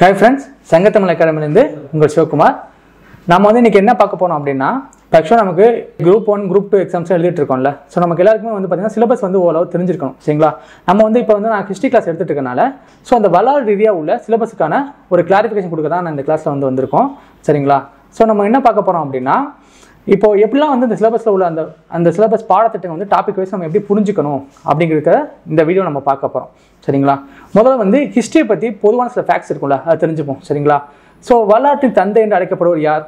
hi friends சங்கத்தமிழ் அகாடமிலேருந்து உங்கள் சிவகுமார் நம்ம வந்து இன்றைக்கி என்ன பார்க்க போனோம் அப்படின்னா ஆக்சுவலாக நமக்கு group one group two exams எழுதிட்டு இருக்கோம்ல ஸோ நமக்கு எல்லாருக்குமே வந்து பார்த்தீங்கன்னா சிலபஸ் வந்து ஓரளவு தெரிஞ்சிருக்கணும் சரிங்களா நம்ம வந்து இப்போ வந்து நான் ஹிஸ்ட்ரி கிளாஸ் எடுத்துட்டு இருக்கனால ஸோ அந்த வரலாறு ரீதியாக உள்ள சிலபஸுக்கான ஒரு கிளாரிஃபிகேஷன் கொடுக்க தான் நான் இந்த கிளாஸில் வந்து வந்திருக்கோம் சரிங்களா ஸோ நம்ம என்ன பார்க்க போகிறோம் அப்படின்னா இப்போ எப்படிலாம் வந்து இந்த சிலபஸில் உள்ள அந்த அந்த சிலபஸ் பாடத்திட்டம் வந்து டாபிக் வைஸ் நம்ம எப்படி புரிஞ்சுக்கணும் அப்படிங்கிறத இந்த வீடியோ நம்ம பார்க்க போகிறோம் சரிங்களா முதல்ல வந்து ஹிஸ்ட்ரியை பற்றி பொதுவான சில ஃபேக்ட்ஸ் இருக்கும்ல அதை தெரிஞ்சுப்போம் சரிங்களா ஸோ வரலாற்றின் தந்தை என்று அழைக்கப்படுவர் யார்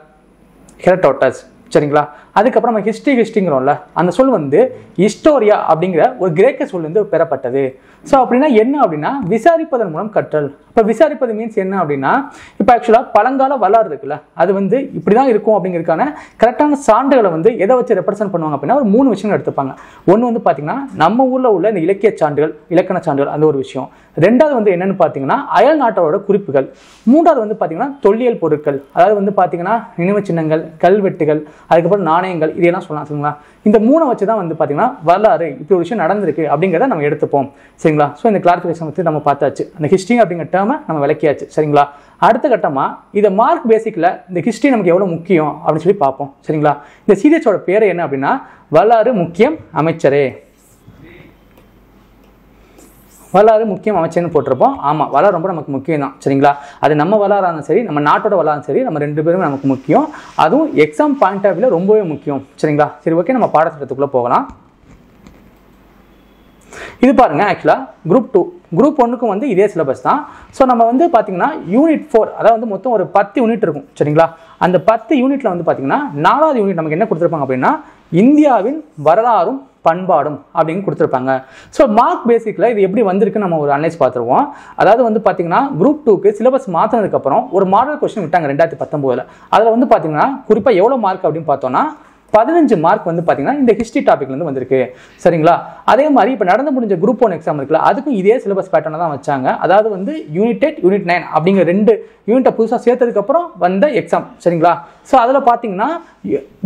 ஹெரட்டோட்டஸ் சரிங்களா அதுக்கப்புறம் நம்ம ஹிஸ்ட்ரி ஹிஸ்டிங்கிறோம்ல அந்த சொல் வந்து ஹிஸ்டோரியா அப்படிங்கிற ஒரு கிரேக்க சொல்லிருந்து பெறப்பட்டது ஸோ அப்படின்னா என்ன அப்படின்னா விசாரிப்பதன் மூலம் கற்றல் இப்போ விசாரிப்பது மீன்ஸ் என்ன அப்படின்னா இப்போ ஆக்சுவலாக பழங்கால வரலாறு இருக்குல்ல அது வந்து இப்படி தான் இருக்கும் அப்படிங்கிறதுக்கான கரெக்டான சான்றுகளை வந்து எதை வச்சு ரெப்ரசென்ட் பண்ணுவாங்க அப்படின்னா ஒரு மூணு விஷயங்கள் எடுத்துப்பாங்க ஒன்று வந்து பார்த்தீங்கன்னா நம்ம ஊரில் உள்ள இந்த இலக்கிய சான்றுகள் இலக்கண சான்றுகள் அந்த ஒரு விஷயம் ரெண்டாவது வந்து என்னென்னு பார்த்தீங்கன்னா அயல் நாட்டோட குறிப்புகள் மூன்றாவது வந்து பார்த்தீங்கன்னா தொல்லியல் பொருட்கள் அதாவது வந்து பார்த்தீங்கன்னா நினைவு சின்னங்கள் கல்வெட்டுகள் அதுக்கப்புறம் நாணய உபாயங்கள் இதெல்லாம் சொல்லலாம் சரிங்களா இந்த மூணு வச்சு தான் வந்து பார்த்தீங்கன்னா வரலாறு இப்படி ஒரு விஷயம் நடந்திருக்கு அப்படிங்கிறத நம்ம எடுத்துப்போம் சரிங்களா ஸோ இந்த கிளாரிஃபிகேஷன் வச்சு நம்ம பார்த்தாச்சு அந்த ஹிஸ்ட்ரி அப்படிங்கிற டேர்மை நம்ம விளக்கியாச்சு சரிங்களா அடுத்த கட்டமாக இதை மார்க் பேசிக்கில் இந்த ஹிஸ்ட்ரி நமக்கு எவ்வளோ முக்கியம் அப்படின்னு சொல்லி பார்ப்போம் சரிங்களா இந்த சீரியஸோட பேர் என்ன அப்படின்னா வரலாறு முக்கியம் அமைச்சரே வரலாறு முக்கியம் அமைச்சர்னு போட்டிருப்போம் ஆமாம் வரலாறு ரொம்ப நமக்கு முக்கியம் தான் சரிங்களா அது நம்ம வரலாறாலும் சரி நம்ம நாட்டோட வரலாறும் சரி நம்ம ரெண்டு பேருமே நமக்கு முக்கியம் அதுவும் எக்ஸாம் பாயிண்ட் ஆஃப் வியூவில் ரொம்பவே முக்கியம் சரிங்களா சரி ஓகே நம்ம பாடத்திட்டத்துக்குள்ளே போகலாம் இது பாருங்க ஆக்சுவலாக குரூப் டூ குரூப் ஒன்றுக்கும் வந்து இதே சிலபஸ் தான் ஸோ நம்ம வந்து பார்த்திங்கன்னா யூனிட் ஃபோர் அதாவது வந்து மொத்தம் ஒரு பத்து யூனிட் இருக்கும் சரிங்களா அந்த பத்து யூனிட்டில் வந்து பார்த்தீங்கன்னா நாலாவது யூனிட் நமக்கு என்ன கொடுத்துருப்பாங்க அப்படின்னா இந்தியாவின் வரலாறும் பண்பாடும் அப்படின்னு கொடுத்துருப்பாங்க ஸோ மார்க் பேசிக்கில் இது எப்படி வந்திருக்கு நம்ம ஒரு அனலைஸ் பார்த்துருவோம் அதாவது வந்து பார்த்தீங்கன்னா குரூப் டூக்கு சிலபஸ் மாற்றினதுக்கப்புறம் ஒரு மாடல் கொஸ்டின் விட்டாங்க ரெண்டாயிரத்தி பத்தொம்போதில் அதில் வந்து பார்த்தீங்கன்னா குறிப்பாக எவ்வளோ மார்க் அப்படின்னு பார்த்தோன்னா பதினஞ்சு மார்க் வந்து பார்த்திங்கன்னா இந்த ஹிஸ்ட்ரி டாப்பிக்லேருந்து வந்திருக்கு சரிங்களா அதே மாதிரி இப்போ நடந்து முடிஞ்ச குரூப் ஒன் எக்ஸாம் இருக்குல்ல அதுக்கும் இதே சிலபஸ் பேட்டர்னாக தான் வச்சாங்க அதாவது வந்து யூனிட் எயிட் யூனிட் நைன் அப்படிங்கிற ரெண்டு யூனிட்டை புதுசாக சேர்த்ததுக்கப்புறம் வந்த எக்ஸாம் சரிங்களா ஸோ அதில் பார்த்தீங்கன்னா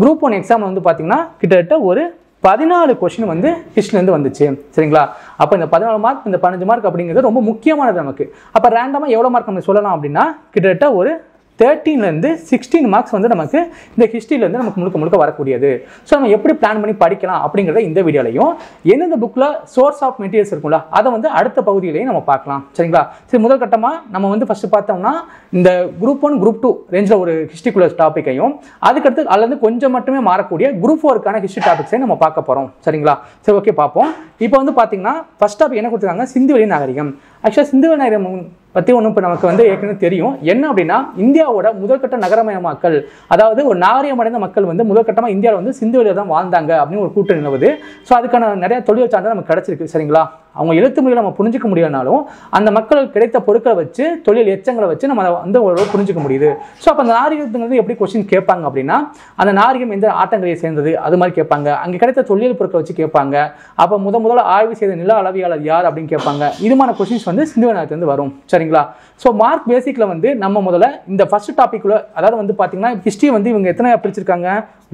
குரூப் ஒன் எக்ஸாம் வந்து பார்த்திங்கன்னா கிட்டத்தட்ட ஒரு பதினாலு கொஷின் வந்து ஹிஸ்ட்ரிலேருந்து வந்துச்சு சரிங்களா அப்போ இந்த பதினாலு மார்க் இந்த பதினஞ்சு மார்க் அப்படிங்கிறது ரொம்ப முக்கியமானது நமக்கு அப்போ ரேண்டமாக எவ்வளோ மார்க் நம்ம சொல்லலாம் அப்படின்னா கிட்டத்தட்ட ஒரு தேர்ட்டீன்லேருந்து சிக்ஸ்டீன் மார்க்ஸ் வந்து நமக்கு இந்த ஹிஸ்ட்ரியிலேருந்து நமக்கு முழுக்க முழுக்க வரக்கூடியது ஸோ நம்ம எப்படி பிளான் பண்ணி படிக்கலாம் அப்படிங்கிறத இந்த வீடியோலையும் எந்தெந்த புக்கில் சோர்ஸ் ஆஃப் மெட்டீரியல்ஸ் இருக்கும்ல அதை வந்து அடுத்த பகுதியிலையும் நம்ம பார்க்கலாம் சரிங்களா சரி முதல் கட்டமாக நம்ம வந்து ஃபஸ்ட்டு பார்த்தோம்னா இந்த குரூப் ஒன் குரூப் டூ ரேஞ்சில் ஒரு ஹிஸ்ட்ரிக்குள்ள டாப்பிக்கையும் அதுக்கடுத்து அதுலேருந்து கொஞ்சம் மட்டுமே மாறக்கூடிய குரூப் ஃபோருக்கான ஹிஸ்ட்ரி டாபிக்ஸையும் நம்ம பார்க்க போகிறோம் சரிங்களா சரி ஓகே பார்ப்போம் இப்போ வந்து பார்த்தீங்கன்னா ஃபஸ்ட் டாபிக் என்ன கொடுத்துருக்காங்க சிந்துவெளி நாகரிகம் ஆக்சுவலாக சிந்துவெளி நாகரிகம் பற்றி ஒன்றும் இப்போ நமக்கு வந்து ஏற்கனவே தெரியும் என்ன அப்படின்னா இந்தியாவோட முதற்கட்ட நகரமயமாக்கல் அதாவது ஒரு நாகரிகமடைந்த மக்கள் வந்து முதற்கட்டமாக இந்தியாவில் வந்து சிந்து வழியில தான் வாழ்ந்தாங்க அப்படின்னு ஒரு கூட்டம் நிலவுது ஸோ அதுக்கான நிறைய தொழில் சான்று நமக்கு கிடச்சிருக்கு சரிங்களா அவங்க எழுத்து முறையில் நம்ம புரிஞ்சிக்க முடியலனாலும் அந்த மக்களுக்கு கிடைத்த பொருட்களை வச்சு தொழில் எச்சங்களை வச்சு நம்ம அதை வந்து ஓரளவு புரிஞ்சிக்க முடியுது ஸோ அப்போ அந்த நாரிகத்துங்கிறது எப்படி கொஸ்டின் கேட்பாங்க அப்படின்னா அந்த நாரிகம் எந்த ஆட்டங்களை சேர்ந்தது அது மாதிரி கேட்பாங்க அங்கே கிடைத்த தொழில் பொருட்களை வச்சு கேட்பாங்க அப்போ முத முதல்ல ஆய்வு செய்த நில அளவியாளர் யார் அப்படின்னு கேட்பாங்க இதுமான கொஸ்டின்ஸ் வந்து சிந்துவனாயத்துலேருந்து வரும் சரிங்களா ஸோ மார்க் பேசிக்கில் வந்து நம்ம முதல்ல இந்த ஃபஸ்ட் டாப்பிக்கில் அதாவது வந்து பார்த்தீங்கன்னா ஹிஸ்ட்ரி வந்து இவங்க எத்தனை பிரிச்சிருக்காங்க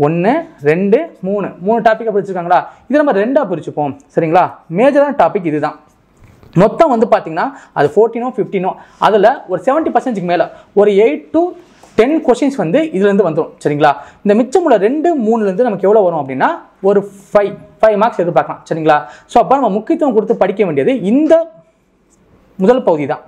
ஒன்று ரெண்டு மூணு மூணு டாப்பிக்காக பிரிச்சிருக்காங்களா இது நம்ம ரெண்டாக பிரிச்சுப்போம் சரிங்களா மேஜரான டாபிக் இதுதான் மொத்தம் வந்து பார்த்தீங்கன்னா அது ஃபோர்டீனோ ஃபிஃப்டீனோ அதில் ஒரு செவன்ட்டி பர்சன்ட்டுக்கு மேலே ஒரு எயிட் டு டென் கொஷின்ஸ் வந்து இதுலேருந்து வந்துடும் சரிங்களா இந்த மிச்சம் உள்ள ரெண்டு மூணுலேருந்து நமக்கு எவ்வளோ வரும் அப்படின்னா ஒரு ஃபைவ் ஃபைவ் மார்க்ஸ் எதிர்பார்க்கலாம் சரிங்களா ஸோ அப்போ நம்ம முக்கியத்துவம் கொடுத்து படிக்க வேண்டியது இந்த முதல் பகுதி தான்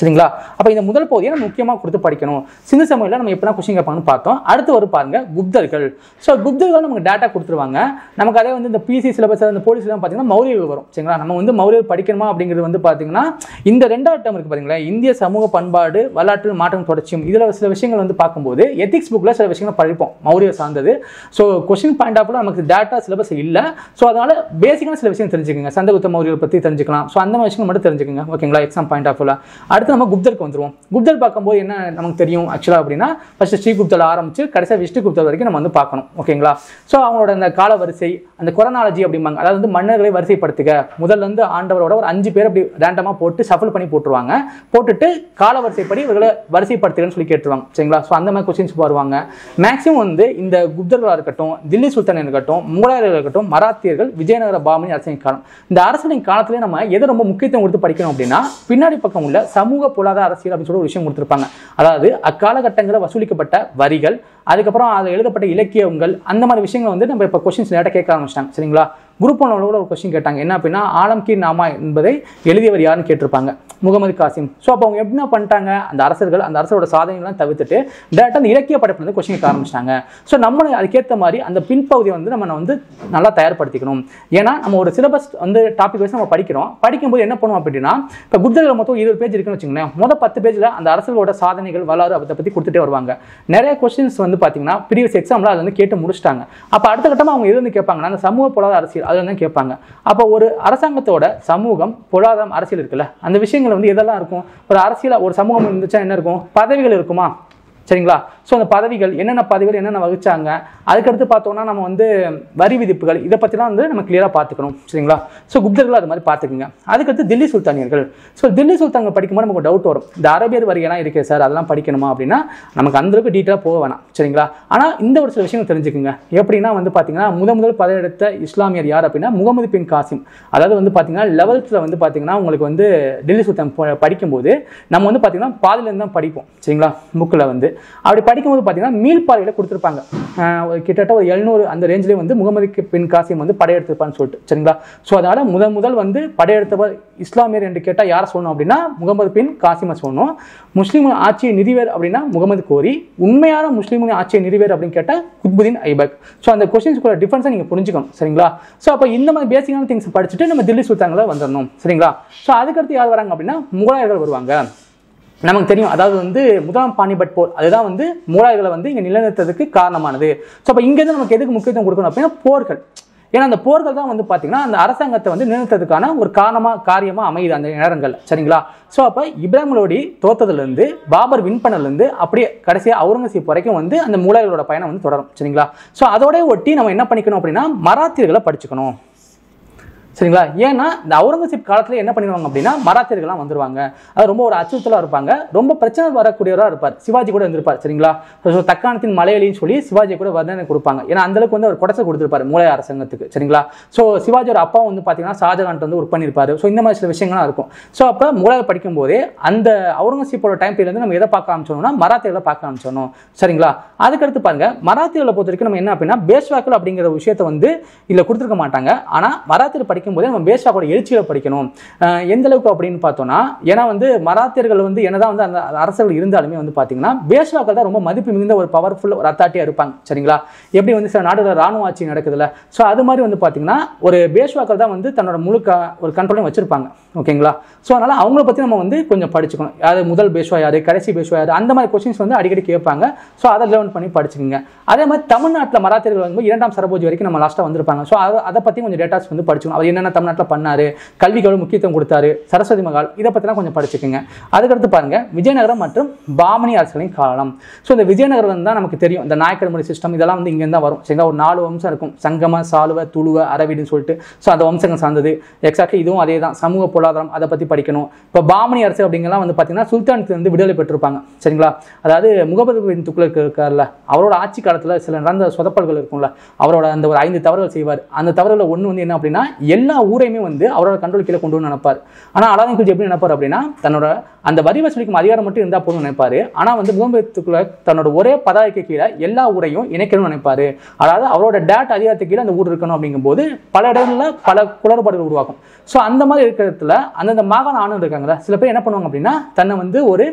சரிங்களா அப்போ இந்த முதல் பகுதியை நம்ம முக்கியமாக கொடுத்து படிக்கணும் சிந்து சமயத்தில் நம்ம எப்படினா கொஸ்டின் கேட்பாங்கன்னு பார்த்தோம் அடுத்து ஒரு பாருங்க குப்தர்கள் ஸோ குப்தர்கள் நமக்கு டேட்டா கொடுத்துருவாங்க நமக்கு அதே வந்து இந்த பிசி சிலபஸ் அந்த போலீஸ்லாம் பார்த்தீங்கன்னா மௌரியர்கள் வரும் சரிங்களா நம்ம வந்து மௌரியர் படிக்கணுமா அப்படிங்கிறது வந்து பார்த்தீங்கன்னா இந்த ரெண்டாவது டேம் இருக்குது பார்த்தீங்களா இந்திய சமூக பண்பாடு வரலாற்று மாற்றம் தொடர்ச்சியும் இதில் சில விஷயங்கள் வந்து பார்க்கும்போது எத்திக்ஸ் புக்கில் சில விஷயங்கள் படிப்போம் மௌரியர் சார்ந்தது ஸோ கொஸ்டின் பாயிண்ட் ஆஃப்ல நமக்கு டேட்டா சிலபஸ் இல்லை ஸோ அதனால் பேசிக்கான சில விஷயம் தெரிஞ்சுக்கோங்க சந்தகுத்த மௌரியர் பற்றி தெரிஞ்சுக்கலாம் ஸோ அந்த மாதிரி விஷயங்கள் மட்டும் தெரிஞ்சுக்கோங்க ஓகேங்களா எக்ஸாம் பாயிண்ட் ஆஃப்ல அடுத்து அடுத்து நம்ம குப்தருக்கு வந்துருவோம் குப்தர் பார்க்கும்போது என்ன நமக்கு தெரியும் ஆக்சுவலாக அப்படின்னா ஃபஸ்ட்டு ஸ்ரீகுப்தர் ஆரம்பிச்சு கடைசியாக விஷ்ணு குப்தர் வரைக்கும் நம்ம வந்து பார்க்கணும் ஓகேங்களா ஸோ அவங்களோட அந்த கால வரிசை அந்த கொரனாலஜி அப்படிம்பாங்க அதாவது வந்து மன்னர்களை வரிசைப்படுத்துக முதல்ல வந்து ஆண்டவரோட ஒரு அஞ்சு பேர் அப்படி ரேண்டமாக போட்டு சஃபல் பண்ணி போட்டுருவாங்க போட்டுட்டு கால வரிசைப்படி இவர்களை வரிசைப்படுத்துகிறேன்னு சொல்லி கேட்டுருவாங்க சரிங்களா ஸோ அந்த மாதிரி கொஸ்டின்ஸ் வருவாங்க மேக்ஸிமம் வந்து இந்த குப்தர்களாக இருக்கட்டும் தில்லி சுல்தான் இருக்கட்டும் முகலாயர்கள் இருக்கட்டும் மராத்தியர்கள் விஜயநகர பாமணி அரசின் காலம் இந்த அரசனின் காலத்திலே நம்ம எது ரொம்ப முக்கியத்துவம் கொடுத்து படிக்கணும் அப்படின்னா பின்னாடி பக்கம் உள்ள சமூக சமூக பொருளாதார அரசியல் அப்படின்னு சொல்லி ஒரு விஷயம் கொடுத்துருப்பாங்க அதாவது அக்காலகட்டங்களில் வசூலிக்கப்பட்ட வரிகள் அதுக்கப்புறம் அதில் எழுதப்பட்ட இலக்கியங்கள் அந்த மாதிரி விஷயங்கள் வந்து நம்ம இப்போ கொஸ்டின்ஸ் நேராக கேட்க ஆரம்பிச்சிட்டாங்க சரிங்களா குரூப் ஒன் கூட ஒரு கொஸ்டின் கேட்டாங்க என்ன அப்படின்னா ஆலம்கீர் நாமா என்பதை எழுதியவர் யாருன்னு கேட்டிருப்பாங்க முகமது காசிம் ஸோ அப்போ அவங்க என்ன பண்ணிட்டாங்க அந்த அரசர்கள் அந்த அரசரோட சாதனைகள்லாம் தவிர்த்துட்டு டேரெக்டாக அந்த இலக்கிய படைப்பில் வந்து கொஸ்டின் கேட்க ஆரம்பிச்சிட்டாங்க ஸோ நம்மளை அதுக்கேற்ற மாதிரி அந்த பின்பகுதியை வந்து நம்ம வந்து நல்லா தயார்படுத்திக்கணும் ஏன்னா நம்ம ஒரு சிலபஸ் வந்து டாபிக் வைஸ் நம்ம படிக்கிறோம் படிக்கும்போது என்ன பண்ணுவோம் அப்படின்னா இப்போ குப்தர்கள் மொத்தம் இருபது பேஜ் இருக்குன்னு வச்சுக்கோங்களேன் முதல் பத்து பேஜில் அந்த அரசர்களோட சாதனைகள் வரலாறு அதை பற்றி கொடுத்துட்டே வருவாங்க நிறைய கொஸ்டின்ஸ் வந்து வந்து பார்த்தீங்கன்னா ப்ரீவியஸ் எக்ஸாமில் அதை வந்து கேட்டு முடிச்சிட்டாங்க அப்போ அடுத்த கட்டமாக அவங்க எது வந்து கேட்பாங்கன்னா அந்த சமூக பொருளாதார அரசியல் அதில் தான் கேட்பாங்க அப்போ ஒரு அரசாங்கத்தோட சமூகம் பொருளாதாரம் அரசியல் இருக்குல்ல அந்த விஷயங்கள் வந்து எதெல்லாம் இருக்கும் ஒரு அரசியல் ஒரு சமூகம் இருந்துச்சா என்ன இருக்கும் பதவிகள் இருக்குமா சரிங்களா ஸோ அந்த பதவிகள் என்னென்ன பதவிகள் என்னென்ன வகுச்சாங்க அதுக்கடுத்து பார்த்தோம்னா நம்ம வந்து வரி விதிப்புகள் இதை பற்றிலாம் வந்து நம்ம கிளியராக பார்த்துக்கணும் சரிங்களா ஸோ குப்தர்கள் அது மாதிரி பார்த்துக்குங்க அதுக்கடுத்து தில்லி சுல்தானியர்கள் ஸோ தில்லி சுல்தாங்க படிக்கும்போது நமக்கு டவுட் வரும் இந்த அரபியர் வரியெல்லாம் இருக்கே சார் அதெல்லாம் படிக்கணுமா அப்படின்னா நமக்கு அந்தளவுக்கு டீட்டெயிலாக போக வேணாம் சரிங்களா ஆனால் இந்த ஒரு சில விஷயங்கள் தெரிஞ்சுக்குங்க எப்படின்னா வந்து பார்த்தீங்கன்னா முதல் முதல் பதவியெடுத்த இஸ்லாமியர் யார் அப்படின்னா முகமது பின் காசிம் அதாவது வந்து பார்த்தீங்கன்னா லெவல்த்தில் வந்து பார்த்தீங்கன்னா உங்களுக்கு வந்து டெல்லி சுல்தான் படிக்கும்போது நம்ம வந்து பார்த்தீங்கன்னா பாதிலேருந்து தான் படிப்போம் சரிங்களா புக்கில் வந்து அப்படி படிக்கும்போது பார்த்தீங்கன்னா மீள்பாறையில் கொடுத்துருப்பாங்க கிட்டத்தட்ட ஒரு எழுநூறு அந்த ரேஞ்சிலே வந்து முகமதுக்கு பின் காசிம் வந்து படையெடுத்துப்பான்னு சொல்லிட்டு சரிங்களா ஸோ அதனால் முதல் முதல் வந்து படையெடுத்தவர் இஸ்லாமியர் என்று கேட்டால் யாரை சொல்லணும் அப்படின்னா முகமது பின் காசிமை சொல்லணும் முஸ்லீம் ஆட்சியை நிதிவேர் அப்படின்னா முகமது கோரி உண்மையான முஸ்லீம்களின் ஆட்சியை நிதிவேர் அப்படின்னு கேட்டால் குத்புதீன் ஐபக் ஸோ அந்த கொஸ்டின்ஸ்க்குள்ள டிஃபரன்ஸை நீங்கள் புரிஞ்சுக்கணும் சரிங்களா ஸோ அப்போ இந்த மாதிரி பேசிக்கான திங்ஸ் படிச்சுட்டு நம்ம தில்லி சுல்தானில் வந்துடணும் சரிங்களா ஸோ அதுக்கடுத்து யார் வராங்க அப்படின்னா முகலாயர்கள் வருவாங்க நமக்கு தெரியும் அதாவது வந்து முதலாம் பாணிபட் போர் அதுதான் வந்து மூலாய்களை வந்து இங்கே நிலநிறுத்ததுக்கு காரணமானது ஸோ அப்போ இங்கேருந்து நமக்கு எதுக்கு முக்கியத்துவம் கொடுக்கணும் அப்படின்னா போர்கள் ஏன்னா அந்த போர்கள் தான் வந்து பார்த்தீங்கன்னா அந்த அரசாங்கத்தை வந்து நிறுத்ததுக்கான ஒரு காரணமாக காரியமாக அமையுது அந்த நேரங்கள் சரிங்களா ஸோ அப்போ இப்ராஹிம்லோடி தோத்ததுலேருந்து பாபர் வின் பண்ணலேருந்து அப்படியே கடைசியாக அவுரங்கசீப் வரைக்கும் வந்து அந்த மூலாய்களோட பயணம் வந்து தொடரும் சரிங்களா ஸோ அதோடய ஒட்டி நம்ம என்ன பண்ணிக்கணும் அப்படின்னா மராத்தியர்களை படிச்சுக்கணும் சரிங்களா ஏன்னா இந்த அவுரங்கசீப் காலத்தில் என்ன பண்ணிடுவாங்க அப்படின்னா மராத்தியர்கள்லாம் வந்துருவாங்க அது ரொம்ப ஒரு அச்சுறுத்தலாக இருப்பாங்க ரொம்ப பிரச்சனை வரக்கூடியவராக இருப்பார் சிவாஜி கூட வந்திருப்பார் சரிங்களா தக்காணத்தின் மலையலின்னு சொல்லி சிவாஜி கூட வர்ணனை கொடுப்பாங்க ஏன்னா அந்தளவுக்கு வந்து அவர் குடச்சை கொடுத்துருப்பார் மூளை அரசாங்கத்துக்கு சரிங்களா ஸோ சிவாஜியோட அப்பாவும் வந்து பார்த்தீங்கன்னா ஷாஜகான் வந்து ஒர்க் பண்ணியிருப்பார் ஸோ இந்த மாதிரி சில விஷயங்கள்லாம் இருக்கும் ஸோ அப்போ படிக்கும் போதே அந்த அவுரங்கசீப்போட டைம் பீரியட் நம்ம எதை பார்க்க ஆரம்பிச்சோம்னா மராத்தியர்களை பார்க்க ஆரம்பிச்சோம் சரிங்களா அதுக்கடுத்து பாருங்க மராத்தியர்களை பொறுத்த வரைக்கும் நம்ம என்ன அப்படின்னா பேஷ்வாக்கள் அப்படிங்கிற விஷயத்த வந்து இதில் கொடுத்துருக்க மாட்டாங்க ஆனால் மராத்தியர் படிக்க படிக்கும்போது நம்ம பேஷாவோட எழுச்சியில் படிக்கணும் எந்த அளவுக்கு அப்படின்னு பார்த்தோம்னா ஏன்னா வந்து மராத்தியர்கள் வந்து என்னதான் வந்து அந்த அரசர்கள் இருந்தாலுமே வந்து பார்த்தீங்கன்னா பேஷ்வாக்கள் தான் ரொம்ப மதிப்பு மிகுந்த ஒரு பவர்ஃபுல் ஒரு அத்தாட்டியாக இருப்பாங்க சரிங்களா எப்படி வந்து சில நாடுகளில் ராணுவ ஆட்சி நடக்குதுல்ல ஸோ அது மாதிரி வந்து பார்த்தீங்கன்னா ஒரு பேஷ்வாக்கள் தான் வந்து தன்னோட முழு ஒரு கண்ட்ரோலையும் வச்சிருப்பாங்க ஓகேங்களா ஸோ அதனால் அவங்கள பற்றி நம்ம வந்து கொஞ்சம் படிச்சுக்கணும் அது முதல் பேஷ்வா யார் கடைசி பேஷ்வா யார் அந்த மாதிரி கொஸ்டின்ஸ் வந்து அடிக்கடி கேட்பாங்க ஸோ அதை லேர்ன் பண்ணி படிச்சுக்கோங்க அதே மாதிரி தமிழ்நாட்டில் மராத்தியர்கள் வந்து இரண்டாம் சரபோஜி வரைக்கும் நம்ம லாஸ்ட்டாக வந்திருப்பாங்க ஸோ அதை பற்றி கொஞ்சம் டேட்டாஸ் வந்து படிச்சுக்கணும் அது என்னென்ன தமிழ்நாட்டில் பண்ணார் கல்விக்கு எவ்வளோ முக்கியத்துவம் கொடுத்தாரு சரஸ்வதி மகால் இதை பற்றிலாம் கொஞ்சம் படிச்சுக்கோங்க அதுக்கடுத்து பாருங்கள் விஜயநகரம் மற்றும் பாமணி அரசுகளின் காலம் ஸோ இந்த விஜயநகரம் தான் நமக்கு தெரியும் இந்த நாயக்கர் மொழி சிஸ்டம் இதெல்லாம் வந்து இங்கே தான் வரும் சரிங்களா ஒரு நாலு வம்சம் இருக்கும் சங்கம சாலுவ துளுவ அரவிடுன்னு சொல்லிட்டு ஸோ அந்த வம்சங்கள் சார்ந்தது எக்ஸாக்ட்லி இதுவும் அதே தான் சமூக பொருளாதாரம் அதை பற்றி படிக்கணும் இப்போ பாமணி அரசு அப்படிங்கலாம் வந்து பார்த்தீங்கன்னா சுல்தானத்துலேருந்து விடுதலை பெற்றிருப்பாங்க சரிங்களா அதாவது முகமது பின் துக்ளக் இருக்கார்ல அவரோட ஆட்சி காலத்தில் சில நடந்த சொதப்பல்கள் இருக்கும்ல அவரோட அந்த ஒரு ஐந்து தவறுகள் செய்வார் அந்த தவறுகளில் ஒன்று வந்து என்ன அப்படின்னா எல் எல்லா ஊரையுமே வந்து அவரோட கண்ட்ரோல் கீழே கொண்டு வந்து நினைப்பார் ஆனால் அலாதீன் குல்ஜி எப்படி நினைப்பார் அப்படின்னா தன்னோட அந்த வரி வசூலிக்கும் அதிகாரம் மட்டும் இருந்தால் போதும் நினைப்பார் ஆனால் வந்து பூம்பத்துக்குள்ள தன்னோட ஒரே பதாய்க்கு கீழே எல்லா ஊரையும் இணைக்கணும்னு நினைப்பார் அதாவது அவரோட டேட் அதிகாரத்துக்கு கீழே அந்த ஊர் இருக்கணும் அப்படிங்கும்போது பல இடங்களில் பல குளறுபாடுகள் உருவாக்கும் ஸோ அந்த மாதிரி இருக்கிறதுல அந்தந்த மாகாண ஆணும் இருக்காங்களா சில பேர் என்ன பண்ணுவாங்க அப்படின்னா தன்னை வந்து ஒரு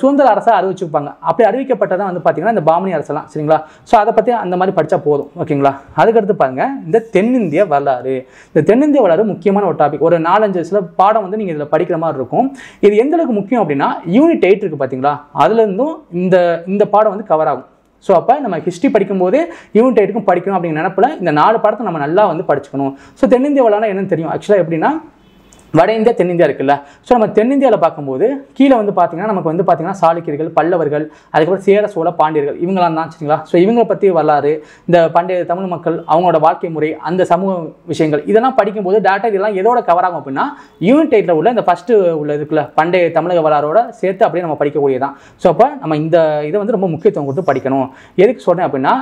சுதந்திர அரசாக அறிவிச்சுப்பாங்க அப்படி அறிவிக்கப்பட்டதான் வந்து பார்த்தீங்கன்னா இந்த பாமணி அரசெல்லாம் சரிங்களா ஸோ அதை பற்றி அந்த மாதிரி படித்தா போதும் ஓகேங்களா அதுக்கடுத்து பாருங்கள் இந்த தென்னிந்திய வரலாறு இந்த தென் தென்னிந்திய வளர முக்கியமான ஒரு டாபிக் ஒரு நாலஞ்சு சில பாடம் வந்து நீங்கள் இதில் படிக்கிற மாதிரி இருக்கும் இது எந்த அளவுக்கு முக்கியம் அப்படின்னா யூனிட் எயிட் இருக்குது பார்த்தீங்களா அதுலேருந்தும் இந்த இந்த பாடம் வந்து கவர் ஆகும் ஸோ அப்போ நம்ம ஹிஸ்ட்ரி படிக்கும்போது யூனிட் எயிட்டுக்கும் படிக்கணும் அப்படிங்கிற நினப்பில் இந்த நாலு பாடத்தை நம்ம நல்லா வந்து படிச்சுக்கணும் ஸோ தென்னிந்திய வளர்னா என்னன்னு தெரியும் ஆக்சுவலாக எப்படின்னா வட இந்தியா தென்னிந்தியா இருக்குல்ல ஸோ நம்ம தென்னிந்தியாவில் பார்க்கும்போது கீழே வந்து பார்த்தீங்கன்னா நமக்கு வந்து பார்த்தீங்கன்னா சாளுக்கியர்கள் பல்லவர்கள் அதுக்கப்புறம் சேர சோழ பாண்டியர்கள் இவங்களாம் தான் சரிங்களா ஸோ இவங்களை பற்றி வரலாறு இந்த பண்டைய தமிழ் மக்கள் அவங்களோட வாழ்க்கை முறை அந்த சமூக விஷயங்கள் இதெல்லாம் படிக்கும்போது டேட்டா இதெல்லாம் எதோட கவர் ஆகும் அப்படின்னா யூனிட் எயிட்டில் உள்ள இந்த ஃபஸ்ட்டு உள்ள இதுக்குள்ள பண்டைய தமிழக வரலாறோட சேர்த்து அப்படியே நம்ம படிக்கக்கூடிய தான் ஸோ அப்போ நம்ம இந்த இதை வந்து ரொம்ப முக்கியத்துவம் கொடுத்து படிக்கணும் எதுக்கு சொல்கிறேன் அப்படின்னா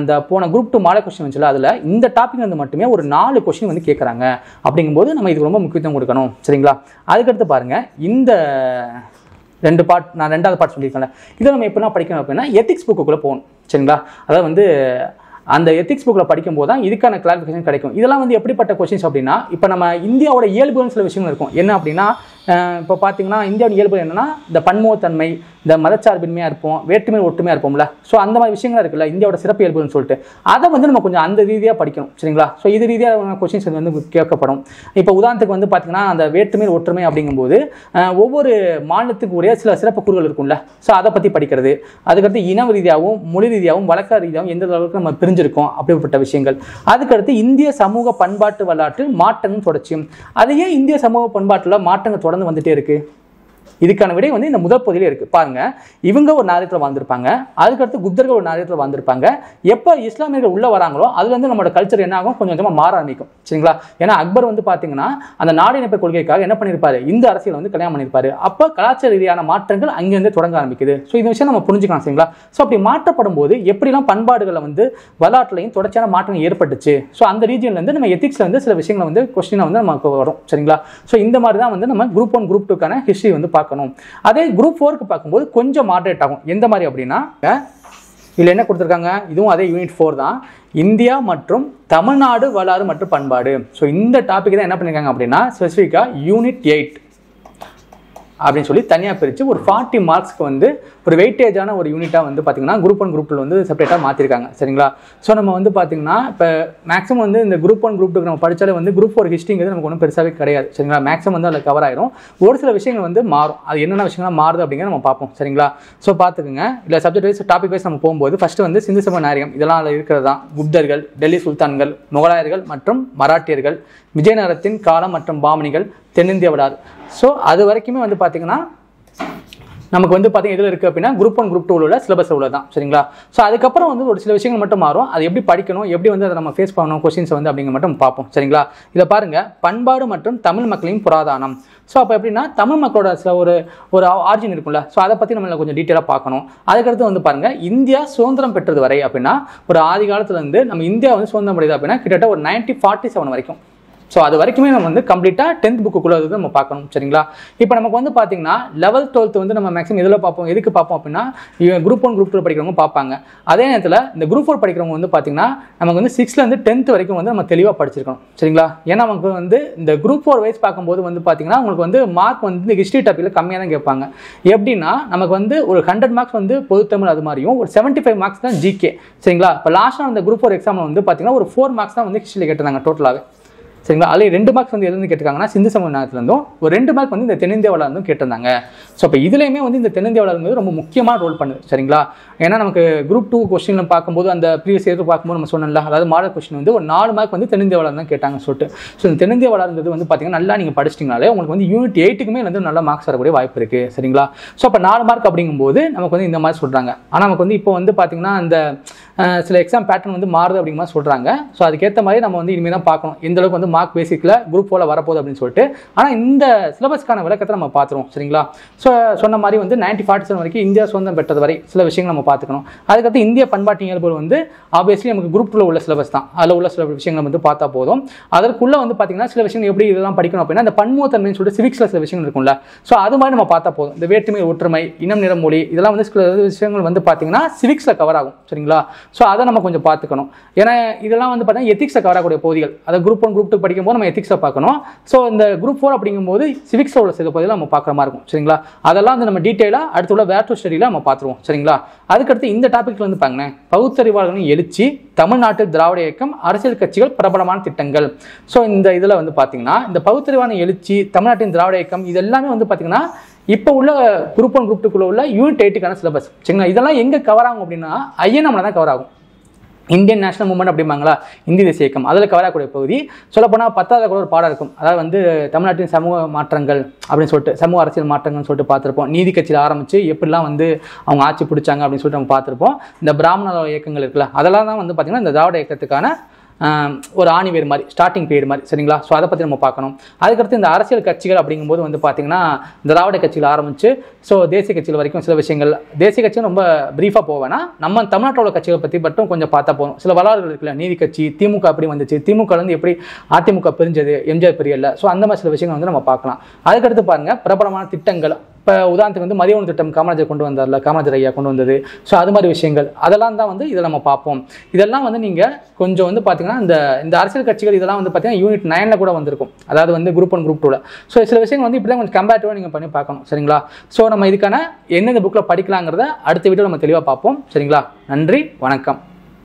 அந்த போன குரூப் டூ மாலை கொஸ்டின் வச்சுல அதில் இந்த டாபிக் வந்து மட்டுமே ஒரு நாலு கொஸ்டின் வந்து கேட்குறாங்க அப்படிங்கும்போது நம்ம இதுக்கு ரொம்ப முக்கியத்துவம் கொடுக்கணும் கொடுக்கணும் சரிங்களா அதுக்கடுத்து பாருங்கள் இந்த ரெண்டு பார்ட் நான் ரெண்டாவது பார்ட் சொல்லியிருக்கேன் இதை நம்ம எப்படின்னா படிக்கணும் அப்படின்னா எத்திக்ஸ் புக்குக்குள்ளே போகணும் சரிங்களா அதாவது வந்து அந்த எத்திக்ஸ் புக்கில் படிக்கும்போது தான் இதுக்கான கிளாரிஃபிகேஷன் கிடைக்கும் இதெல்லாம் வந்து எப்படிப்பட்ட கொஷின்ஸ் அப்படின்னா இப்போ நம்ம இந்தியாவோட இயல்புகள் சில விஷயங்கள் இருக்கும் என்ன அப்படின்னா இப்போ பார்த்தீங்கன்னா இந்தியாவின் இயல்பு என்னென்னா இந்த பன்முகத்தன்மை இந்த மதச்சார்பின்மையாக இருப்போம் வேற்றுமை ஒற்றுமையாக இருப்போம்ல ஸோ அந்த மாதிரி விஷயங்கள் இருக்குல்ல இந்தியாவோட சிறப்பு இயல்புன்னு சொல்லிட்டு அதை வந்து நம்ம கொஞ்சம் அந்த ரீதியாக படிக்கணும் சரிங்களா ஸோ இது ரீதியாக கொஸ்டின்ஸ் வந்து கேட்கப்படும் இப்போ உதாரணத்துக்கு வந்து பார்த்திங்கன்னா அந்த வேற்றுமை ஒற்றுமை அப்படிங்கும்போது ஒவ்வொரு மாநிலத்துக்கு ஒரே சில சிறப்பு கூறுகள் இருக்கும்ல ஸோ அதை பற்றி படிக்கிறது அதுக்கடுத்து இனம் ரீதியாகவும் மொழி ரீதியாகவும் வழக்க ரீதியாகவும் எந்த அளவுக்கு நம்ம பிரிஞ்சிருக்கோம் அப்படிப்பட்ட விஷயங்கள் அதுக்கடுத்து இந்திய சமூக பண்பாட்டு வரலாற்றில் மாற்றங்கள் தொடர்ச்சியும் அதையே இந்திய சமூக பண்பாட்டில் மாற்றங்கள் தொடர் தொடர்ந்து வந்துகிட்டே இருக்குது இதுக்கான விடை வந்து இந்த முதல் பகுதியில் இருக்குது பாருங்க இவங்க ஒரு நாரியத்தில் வாழ்ந்திருப்பாங்க அதுக்கடுத்து குப்தர்கள் ஒரு நாரியத்தில் வாழ்ந்திருப்பாங்க எப்போ இஸ்லாமியர்கள் உள்ளே வராங்களோ அதுலேருந்து நம்மளோட கல்ச்சர் என்ன ஆகும் கொஞ்சம் கொஞ்சமாக மாற ஆரம்பிக்கும் சரிங்களா ஏன்னா அக்பர் வந்து பார்த்தீங்கன்னா அந்த நாடு இணைப்பு கொள்கைக்காக என்ன பண்ணியிருப்பாரு இந்த அரசியல் வந்து கல்யாணம் பண்ணியிருப்பாரு அப்போ கலாச்சார ரீதியான மாற்றங்கள் அங்கேருந்து தொடங்க ஆரம்பிக்குது ஸோ இந்த விஷயம் நம்ம புரிஞ்சுக்கலாம் சரிங்களா ஸோ அப்படி மாற்றப்படும் போது எப்படிலாம் பண்பாடுகளை வந்து வரலாற்றுலையும் தொடர்ச்சியான மாற்றங்கள் ஏற்பட்டுச்சு ஸோ அந்த ரீஜியன்லேருந்து நம்ம எத்திக்ஸில் வந்து சில விஷயங்களை வந்து கொஸ்டினை வந்து நமக்கு வரும் சரிங்களா ஸோ இந்த மாதிரி தான் வந்து நம்ம குரூப் ஒன் குரூப் டூக்கான ஹிஸ்ட்ரி வந்து பார்க்க பார்க்கணும் அதே குரூப் ஃபோருக்கு பார்க்கும்போது கொஞ்சம் மாட்ரேட் ஆகும் எந்த மாதிரி அப்படின்னா இதில் என்ன கொடுத்துருக்காங்க இதுவும் அதே யூனிட் ஃபோர் தான் இந்தியா மற்றும் தமிழ்நாடு வரலாறு மற்றும் பண்பாடு ஸோ இந்த டாபிக் தான் என்ன பண்ணியிருக்காங்க அப்படின்னா ஸ்பெசிஃபிக்காக யூனிட் எயிட் அப்படின்னு சொல்லி தனியாக பிரித்து ஒரு ஃபார்ட்டி மார்க்ஸ்க்கு வந்து ஒரு வெயிட்டேஜான ஒரு யூனிட்டாக வந்து பார்த்திங்கன்னா குரூப் ஒன் குரூப்பில் வந்து செப்பரேட்டாக மாற்றிருக்காங்க சரிங்களா ஸோ நம்ம வந்து பார்த்திங்கன்னா இப்போ மேக்ஸிமம் வந்து இந்த குரூப் ஒன் குரூப்புக்கு நம்ம படித்தாலே வந்து குரூப் ஃபோர் ஹிஸ்ட்ரிங்கிறது நமக்கு ஒன்றும் பெருசாகவே கிடையாது சரிங்களா மேக்ஸிமம் வந்து அதில் கவர் ஆயிரும் ஒரு சில விஷயங்கள் வந்து மாறும் அது என்னென்ன விஷயங்கள்லாம் மாறுது அப்படிங்கிற நம்ம பார்ப்போம் சரிங்களா ஸோ பார்த்துக்குங்க இல்லை சப்ஜெக்ட் வைஸ் டாபிக் வைஸ் நம்ம போகும்போது ஃபஸ்ட்டு வந்து சிந்து சம நாயகம் இதெல்லாம் அதில் இருக்கிறது தான் குப்தர்கள் டெல்லி சுல்தான்கள் முகலாயர்கள் மற்றும் மராட்டியர்கள் விஜயநகரத்தின் காலம் மற்றும் பாமணிகள் தென்னிந்திய விடாது ஸோ அது வரைக்குமே வந்து பார்த்திங்கன்னா நமக்கு வந்து பார்த்திங்க இதில் இருக்குது அப்படின்னா குரூப் ஒன் குரூப் டூவில் உள்ள சிலபஸ் உள்ள தான் சரிங்களா ஸோ அதுக்கப்புறம் வந்து ஒரு சில விஷயங்கள் மட்டும் மாறும் அது எப்படி படிக்கணும் எப்படி வந்து அதை நம்ம ஃபேஸ் பண்ணணும் கொஸ்டின்ஸ் வந்து அப்படிங்க மட்டும் பார்ப்போம் சரிங்களா இதை பாருங்கள் பண்பாடு மற்றும் தமிழ் மக்களின் புராதானம் ஸோ அப்போ எப்படின்னா தமிழ் மக்களோட சில ஒரு ஒரு ஆர்ஜின் இருக்கும்ல ஸோ அதை பற்றி நம்மளை கொஞ்சம் டீட்டெயிலாக பார்க்கணும் அதுக்கடுத்து வந்து பாருங்கள் இந்தியா சுதந்திரம் பெற்றது வரை அப்படின்னா ஒரு ஆதி காலத்துலேருந்து நம்ம இந்தியா வந்து சுதந்திரம் பெறுது அப்படின்னா கிட்டத்தட்ட ஒரு நைன்டி ஃபார்ட்டி செவன் வரைக்கும் ஸோ அது வரைக்குமே நம்ம வந்து கம்ப்ளீட்டாக டென்த் புக்குக்குள்ளே வந்து நம்ம பார்க்கணும் சரிங்களா இப்போ நமக்கு வந்து பார்த்தீங்கன்னா லெவல் டுவெல்த் வந்து நம்ம மேக்ஸிமம் எதில் பார்ப்போம் எதுக்கு பார்ப்போம் அப்படின்னா குரூப் ஒன் குரூப் டூ படிக்கிறவங்க பார்ப்பாங்க அதே நேரத்தில் இந்த குரூப் ஃபோர் படிக்கிறவங்க வந்து பார்த்தீங்கன்னா நமக்கு வந்து சிக்ஸ்த்லேருந்து டென்த் வரைக்கும் வந்து நம்ம தெளிவாக படிச்சிருக்கணும் சரிங்களா ஏன்னா நமக்கு வந்து இந்த குரூப் ஃபோர் வைஸ் பார்க்கும்போது வந்து பார்த்தீங்கன்னா உங்களுக்கு வந்து மார்க் வந்து இந்த ஹிஸ்ட்ரி டாப்பிக்கில் கம்மியாக தான் கேட்பாங்க எப்படின்னா நமக்கு வந்து ஒரு ஹண்ட்ரட் மார்க்ஸ் வந்து பொதுத்தமிழ் அது மாதிரியும் ஒரு செவன்ட்டி ஃபைவ் மார்க்ஸ் தான் ஜிகே சரிங்களா இப்போ லாஸ்ட்டாக அந்த குரூப் ஃபோர் எக்ஸாமில் வந்து பார்த்தீங்கன்னா ஒரு ஃபோர் மார்க்ஸ் தான் வந்து ஹிஸ்ட்ரியில் கேட்டிருந்தாங்க டோட்டலாகவே சரிங்களா அதில் ரெண்டு மார்க்ஸ் வந்து எதுன்னு கேட்டிருக்காங்கன்னா சிந்து சமநாதத்துலேருந்தும் ஒரு ரெண்டு மார்க் வந்து இந்த தென்னிந்தியாவில் இருந்தும் கேட்டிருந்தாங்க ஸோ அப்போ இதுலேயுமே வந்து இந்த தென்னிந்தியாவில் வந்து ரொம்ப முக்கியமான ரோல் பண்ணுது சரிங்களா ஏன்னா நமக்கு குரூப் டூ கொஸ்டின் பார்க்கும்போது அந்த ப்ரீவியஸ் இயர் பார்க்கும்போது நம்ம சொன்னோம்ல அதாவது மாடல் கொஸ்டின் வந்து ஒரு நாலு மார்க் வந்து தென்னிந்தியாவில் தான் கேட்டாங்க சொல்லிட்டு ஸோ இந்த தென்னிந்தியாவில் வந்து பார்த்தீங்கன்னா நல்லா நீங்கள் படிச்சிட்டிங்கனாலே உங்களுக்கு வந்து யூனிட் எயிட்டுக்குமே வந்து நல்ல மார்க்ஸ் வரக்கூடிய வாய்ப்பு இருக்குது சரிங்களா ஸோ அப்போ நாலு மார்க் அப்படிங்கும்போது நமக்கு வந்து இந்த மாதிரி சொல்கிறாங்க ஆனால் நமக்கு வந்து இப்போ வந்து பார்த்திங்கன்னா அந்த சில எக்ஸாம் பேட்டர்ன் வந்து மாறுது அப்படிங்கிற மாதிரி சொல்கிறாங்க ஸோ அதுக்கேற்ற மாதிரி நம்ம வந்து இனிமேல் தான் பார்க்கணும் எந்தளவுக்கு வந்து மார்க் பேசிக்கில் குரூப் ஃபோரில் வரப்போகுது அப்படின்னு சொல்லிட்டு ஆனால் இந்த சிலபஸ்க்கான விளக்கத்தை நம்ம பார்த்துருவோம் சரிங்களா ஸோ சொன்ன மாதிரி வந்து நைன்டி ஃபார்ட்டி செவன் வரைக்கும் இந்தியா சுதந்திரம் பெற்றது வரை சில விஷயங்கள் நம்ம பார்த்துக்கணும் அதுக்கடுத்து இந்திய பண்பாட்டு இயல்பு வந்து ஆப்வியஸ்லி நமக்கு குரூப் டூவில் உள்ள சிலபஸ் தான் அதில் உள்ள சில விஷயங்கள் வந்து பார்த்தா போதும் அதற்குள்ளே வந்து பார்த்திங்கன்னா சில விஷயங்கள் எப்படி இதெல்லாம் படிக்கணும் அப்படின்னா அந்த பன்முகத்தன்மைன்னு சொல்லிட்டு சிவிக்ஸில் சில விஷயங்கள் இருக்கும்ல ஸோ அது மாதிரி நம்ம பார்த்தா போதும் இந்த வேற்றுமை ஒற்றுமை இனம் நிறம் மொழி இதெல்லாம் வந்து சில விஷயங்கள் வந்து பார்த்திங்கன்னா சிவிக்ஸில் கவர் ஆகும் சரிங்களா ஸோ அதை நம்ம கொஞ்சம் பார்த்துக்கணும் ஏன்னா இதெல்லாம் வந்து பார்த்தீங்கன்னா எத்திக்ஸை கவர் ஆகக்கூடிய பகுதிகள் அதை குரூப் ஒன் குரூப் டூ படிக்கும்போது நம்ம எத்திக்ஸை பார்க்கணும் ஸோ இந்த குரூப் ஃபோர் அப்படிங்கும்போது சிவிக்ஸில் உள்ள சில பகுதியில் நம்ம பார்க்குற மாதிரி இருக்கும் சரிங்களா அதெல்லாம் வந்து நம்ம டீட்டெயிலாக அடுத்துள்ள வேர் டு ஸ்டடியில் நம்ம பார்த்துருவோம் சரிங்களா அதுக்கடுத்து இந்த டாப்பிக்கில் வந்து பாருங்க பகுத்தறிவாளர்களின் எழுச்சி தமிழ்நாட்டு திராவிட இயக்கம் அரசியல் கட்சிகள் பிரபலமான திட்டங்கள் ஸோ இந்த இதில் வந்து பார்த்தீங்கன்னா இந்த பகுத்தறிவான எழுச்சி தமிழ்நாட்டின் திராவிட இயக்கம் இது எல்லாமே வந்து பார்த்தீங்கன்னா இப்போ உள்ள குரூப் ஒன் குரூப் டூக்குள்ள உள்ள யூனிட் எயிட்டுக்கான சிலபஸ் சரிங்களா இதெல்லாம் எங்கே கவர் ஆகும் அப்படின்னா ஐஎன்எம்ல தான் கவர் ஆகும் இந்தியன் நேஷனல் மூமெண்ட் அப்படிம்பாங்களா இந்தி தேசிய இயக்கம் அதில் கவரக்கூடிய பகுதி சொல்லப்போனால் பத்தாவது கூட ஒரு பாடம் இருக்கும் அதாவது வந்து தமிழ்நாட்டின் சமூக மாற்றங்கள் அப்படின்னு சொல்லிட்டு சமூக அரசியல் மாற்றங்கள்னு சொல்லிட்டு பார்த்துருப்போம் நீதி கட்சியில் ஆரம்பித்து எப்படிலாம் வந்து அவங்க ஆட்சி பிடிச்சாங்க அப்படின்னு சொல்லிட்டு நம்ம பார்த்துருப்போம் இந்த பிராமண இயக்கங்கள் இருக்குல்ல அதெல்லாம் தான் வந்து பார்த்திங்கன்னா இந்த திராவிட இயக்கத்துக்கான ஒரு ஆணி பேர் மாதிரி ஸ்டார்டிங் பீரியட் மாதிரி சரிங்களா ஸோ அதை பற்றி நம்ம பார்க்கணும் அதுக்கடுத்து இந்த அரசியல் கட்சிகள் அப்படிங்கும்போது வந்து பார்த்திங்கன்னா திராவிட கட்சிகள் ஆரம்பித்து ஸோ தேசிய கட்சியில் வரைக்கும் சில விஷயங்கள் தேசிய கட்சியும் ரொம்ப ப்ரீஃபாக போவேன்னா நம்ம தமிழ்நாட்டோட கட்சிகளை பற்றி மட்டும் கொஞ்சம் பார்த்தா போகணும் சில வரலாறுகள் இருக்குல்ல நீதி கட்சி திமுக எப்படி வந்துச்சு திமுகலேருந்து எப்படி அதிமுக பிரிஞ்சது எம்ஜிஆர் பிரியல்ல ஸோ அந்த மாதிரி சில விஷயங்கள் வந்து நம்ம பார்க்கலாம் அதுக்கடுத்து பாருங்கள் பிரபலமான திட்டங்கள் இப்போ உதாரணத்துக்கு வந்து மதிய உணவு திட்டம் காமராஜர் கொண்டு வந்தார்ல காமராஜர் ஐயா கொண்டு வந்தது ஸோ அது மாதிரி விஷயங்கள் அதெல்லாம் தான் வந்து இதை நம்ம பார்ப்போம் இதெல்லாம் வந்து நீங்கள் கொஞ்சம் வந்து பார்த்தீங்கன்னா இந்த இந்த அரசியல் கட்சிகள் இதெல்லாம் வந்து பார்த்தீங்கன்னா யூனிட் நைனில் கூட வந்திருக்கும் அதாவது வந்து குரூப் ஒன் குரூப் டூவில் ஸோ சில விஷயங்கள் வந்து இப்படி கொஞ்சம் கம்பேரிட்டிவாக நீங்கள் பண்ணி பார்க்கணும் சரிங்களா ஸோ நம்ம இதுக்கான எந்தெந்த புக்கில் படிக்கலாங்கிறத அடுத்த வீட்டில் நம்ம தெளிவாக பார்ப்போம் சரிங்களா நன்றி வணக்கம்